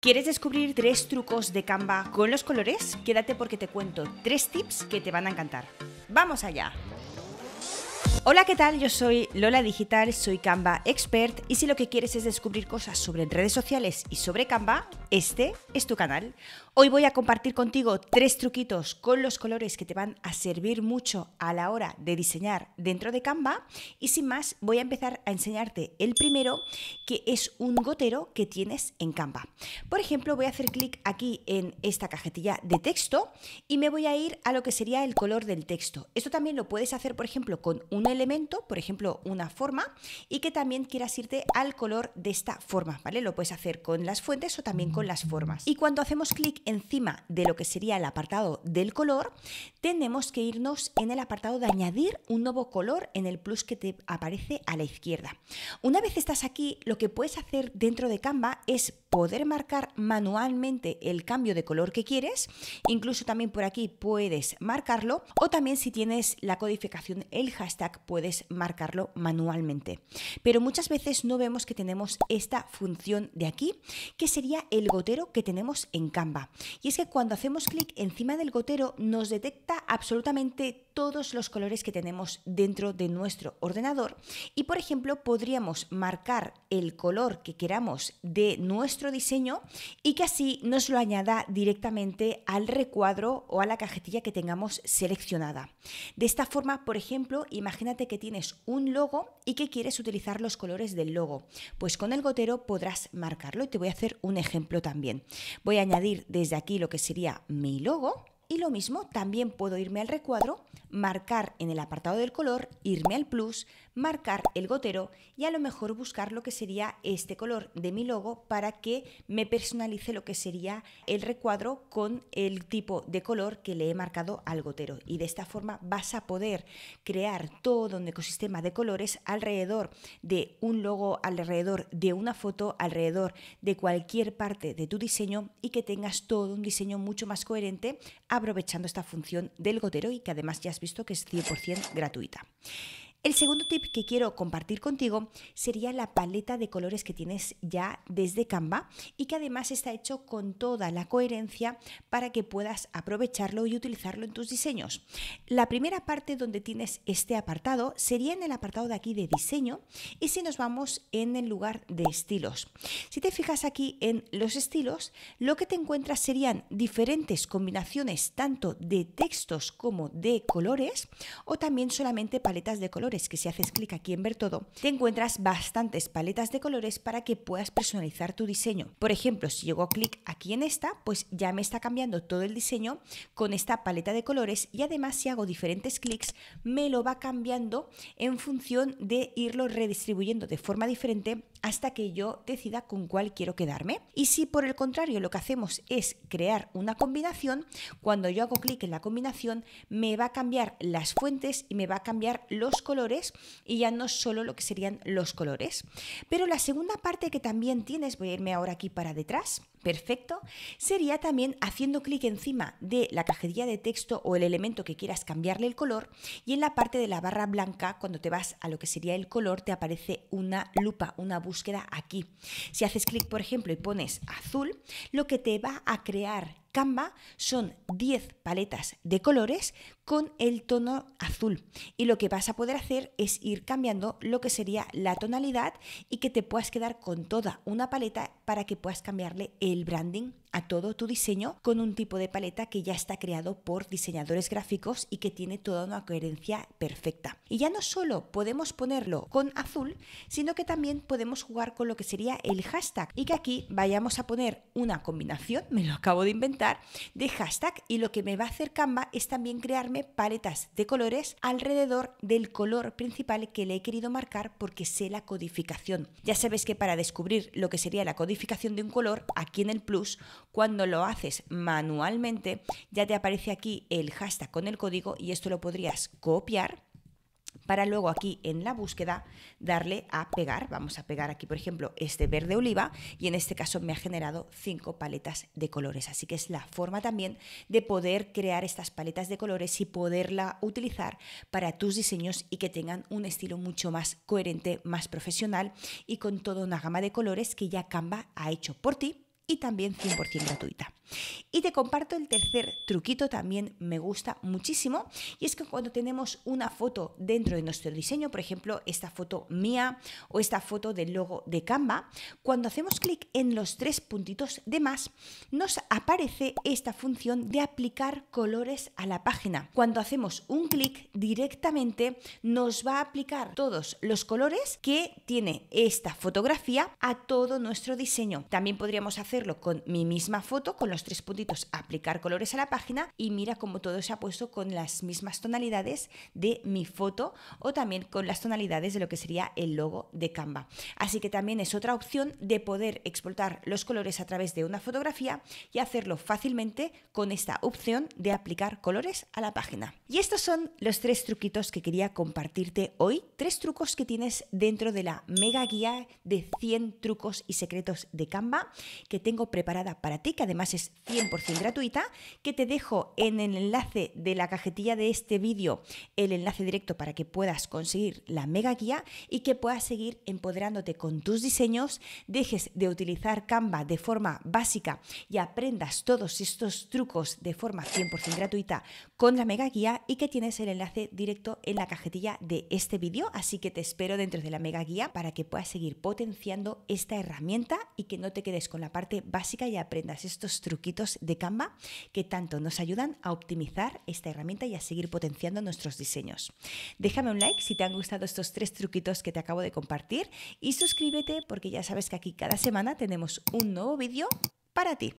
¿Quieres descubrir tres trucos de Canva con los colores? Quédate porque te cuento tres tips que te van a encantar. ¡Vamos allá! Hola, ¿qué tal? Yo soy Lola Digital, soy Canva Expert y si lo que quieres es descubrir cosas sobre redes sociales y sobre Canva, este es tu canal. Hoy voy a compartir contigo tres truquitos con los colores que te van a servir mucho a la hora de diseñar dentro de Canva y sin más voy a empezar a enseñarte el primero que es un gotero que tienes en Canva. Por ejemplo, voy a hacer clic aquí en esta cajetilla de texto y me voy a ir a lo que sería el color del texto. Esto también lo puedes hacer, por ejemplo, con un elemento, por ejemplo, una forma, y que también quieras irte al color de esta forma, ¿vale? Lo puedes hacer con las fuentes o también con las formas. Y cuando hacemos clic encima de lo que sería el apartado del color, tenemos que irnos en el apartado de añadir un nuevo color en el plus que te aparece a la izquierda. Una vez estás aquí, lo que puedes hacer dentro de Canva es poder marcar manualmente el cambio de color que quieres. Incluso también por aquí puedes marcarlo o también si tienes la codificación, el hashtag, puedes marcarlo manualmente. Pero muchas veces no vemos que tenemos esta función de aquí, que sería el gotero que tenemos en Canva. Y es que cuando hacemos clic encima del gotero nos detecta absolutamente todos los colores que tenemos dentro de nuestro ordenador y por ejemplo podríamos marcar el color que queramos de nuestro diseño y que así nos lo añada directamente al recuadro o a la cajetilla que tengamos seleccionada. De esta forma, por ejemplo, imagínate que tienes un logo y que quieres utilizar los colores del logo. Pues con el gotero podrás marcarlo y te voy a hacer un ejemplo también. Voy a añadir desde aquí lo que sería mi logo y lo mismo, también puedo irme al recuadro, marcar en el apartado del color, irme al plus, marcar el gotero y a lo mejor buscar lo que sería este color de mi logo para que me personalice lo que sería el recuadro con el tipo de color que le he marcado al gotero. Y de esta forma vas a poder crear todo un ecosistema de colores alrededor de un logo, alrededor de una foto, alrededor de cualquier parte de tu diseño y que tengas todo un diseño mucho más coherente aprovechando esta función del gotero y que además ya has visto que es 100% gratuita. El segundo tip que quiero compartir contigo sería la paleta de colores que tienes ya desde Canva y que además está hecho con toda la coherencia para que puedas aprovecharlo y utilizarlo en tus diseños. La primera parte donde tienes este apartado sería en el apartado de aquí de diseño y si nos vamos en el lugar de estilos. Si te fijas aquí en los estilos, lo que te encuentras serían diferentes combinaciones tanto de textos como de colores o también solamente paletas de colores que si haces clic aquí en ver todo, te encuentras bastantes paletas de colores para que puedas personalizar tu diseño. Por ejemplo, si yo hago clic aquí en esta, pues ya me está cambiando todo el diseño con esta paleta de colores y además si hago diferentes clics, me lo va cambiando en función de irlo redistribuyendo de forma diferente hasta que yo decida con cuál quiero quedarme. Y si por el contrario lo que hacemos es crear una combinación, cuando yo hago clic en la combinación me va a cambiar las fuentes y me va a cambiar los colores y ya no solo lo que serían los colores. Pero la segunda parte que también tienes, voy a irme ahora aquí para detrás, perfecto, sería también haciendo clic encima de la cajería de texto o el elemento que quieras cambiarle el color y en la parte de la barra blanca, cuando te vas a lo que sería el color, te aparece una lupa, una búsqueda aquí. Si haces clic, por ejemplo, y pones azul, lo que te va a crear Canva son 10 paletas de colores con el tono azul. Y lo que vas a poder hacer es ir cambiando lo que sería la tonalidad y que te puedas quedar con toda una paleta para que puedas cambiarle el branding a todo tu diseño con un tipo de paleta que ya está creado por diseñadores gráficos y que tiene toda una coherencia perfecta. Y ya no solo podemos ponerlo con azul, sino que también podemos jugar con lo que sería el hashtag y que aquí vayamos a poner una combinación, me lo acabo de inventar, de hashtag y lo que me va a hacer Canva es también crearme paletas de colores alrededor del color principal que le he querido marcar porque sé la codificación. Ya sabes que para descubrir lo que sería la codificación de un color, aquí en el plus cuando lo haces manualmente, ya te aparece aquí el hashtag con el código y esto lo podrías copiar para luego aquí en la búsqueda darle a pegar. Vamos a pegar aquí, por ejemplo, este verde oliva y en este caso me ha generado cinco paletas de colores. Así que es la forma también de poder crear estas paletas de colores y poderla utilizar para tus diseños y que tengan un estilo mucho más coherente, más profesional y con toda una gama de colores que ya Canva ha hecho por ti y también 100% gratuita. Y te comparto el tercer truquito, también me gusta muchísimo, y es que cuando tenemos una foto dentro de nuestro diseño, por ejemplo, esta foto mía o esta foto del logo de Canva, cuando hacemos clic en los tres puntitos de más, nos aparece esta función de aplicar colores a la página. Cuando hacemos un clic directamente, nos va a aplicar todos los colores que tiene esta fotografía a todo nuestro diseño. También podríamos hacer con mi misma foto, con los tres puntitos, aplicar colores a la página y mira cómo todo se ha puesto con las mismas tonalidades de mi foto o también con las tonalidades de lo que sería el logo de Canva. Así que también es otra opción de poder exportar los colores a través de una fotografía y hacerlo fácilmente con esta opción de aplicar colores a la página. Y estos son los tres truquitos que quería compartirte hoy, tres trucos que tienes dentro de la mega guía de 100 trucos y secretos de Canva que tengo preparada para ti, que además es 100% gratuita, que te dejo en el enlace de la cajetilla de este vídeo el enlace directo para que puedas conseguir la mega guía y que puedas seguir empoderándote con tus diseños, dejes de utilizar Canva de forma básica y aprendas todos estos trucos de forma 100% gratuita con la mega guía y que tienes el enlace directo en la cajetilla de este vídeo, así que te espero dentro de la mega guía para que puedas seguir potenciando esta herramienta y que no te quedes con la parte básica y aprendas estos truquitos de Canva que tanto nos ayudan a optimizar esta herramienta y a seguir potenciando nuestros diseños. Déjame un like si te han gustado estos tres truquitos que te acabo de compartir y suscríbete porque ya sabes que aquí cada semana tenemos un nuevo vídeo para ti.